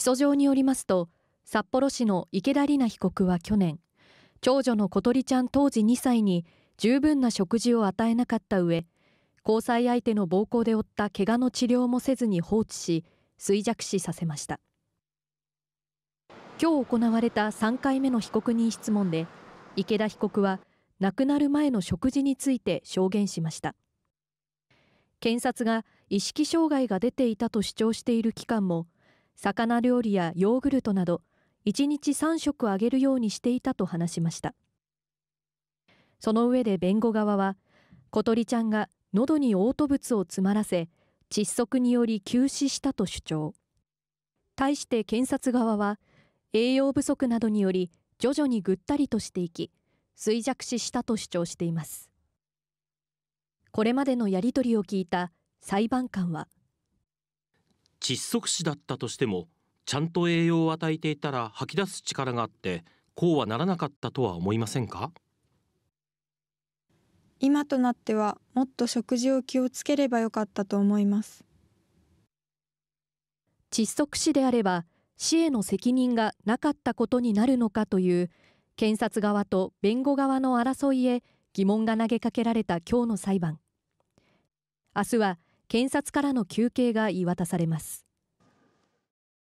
起訴状によりますと札幌市の池田里奈被告は去年長女の小鳥ちゃん当時2歳に十分な食事を与えなかった上交際相手の暴行で負った怪我の治療もせずに放置し衰弱死させました今日行われた3回目の被告人質問で池田被告は亡くなる前の食事について証言しました検察が意識障害が出ていたと主張している期間も魚料理やヨーグルトなど1日3食あげるようにしていたと話しましたその上で弁護側は小鳥ちゃんが喉に嘔吐物を詰まらせ窒息により急死したと主張対して検察側は栄養不足などにより徐々にぐったりとしていき衰弱死したと主張していますこれまでのやり取りを聞いた裁判官は窒息死だったとしてもちゃんと栄養を与えていたら吐き出す力があってこうはならなかったとは思いませんか今となってはもっと食事を気をつければよかったと思います窒息死であれば死への責任がなかったことになるのかという検察側と弁護側の争いへ疑問が投げかけられた今日の裁判明日は検察からの求刑が言い渡されます